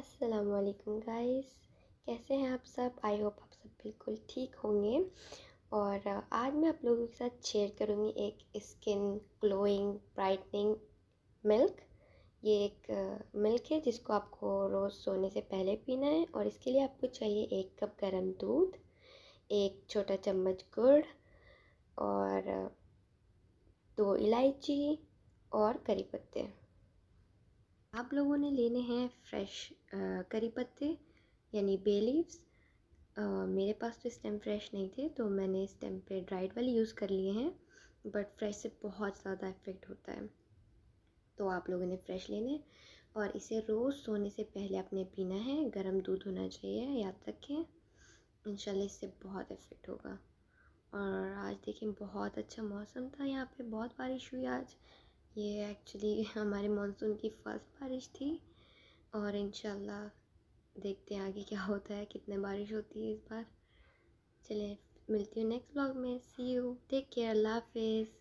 असलकम गाइस कैसे हैं आप सब आई होप आप सब बिल्कुल ठीक होंगे और uh, आज मैं आप लोगों के साथ शेयर करूँगी एक स्किन ग्लोइंग ब्राइटनिंग मिल्क ये एक मिल्क uh, है जिसको आपको रोज़ सोने से पहले पीना है और इसके लिए आपको चाहिए एक कप गरम दूध एक छोटा चम्मच गुड़ और uh, दो इलायची और करी पत्ते आप लोगों ने लेने हैं फ्रेश करी पत्ते यानी बे लीव्स मेरे पास तो इस टाइम फ्रेश नहीं थे तो मैंने इस टाइम पे ड्राइड वाले यूज़ कर लिए हैं बट फ्रेश से बहुत ज़्यादा इफ़ेक्ट होता है तो आप लोगों ने फ्रेश लेने और इसे रोज़ सोने से पहले आपने पीना है गर्म दूध होना चाहिए याद रखें इंशाल्लाह इससे बहुत इफ़ेक्ट होगा और आज देखिए बहुत अच्छा मौसम था यहाँ पे बहुत बारिश हुई आज ये एक्चुअली हमारे मानसून की फर्स्ट बारिश थी और इन देखते हैं आगे क्या होता है कितने बारिश होती है इस बार चले मिलती हूँ नेक्स्ट ब्लॉग में सी यू टेक केयर अल्लाह हाफिज़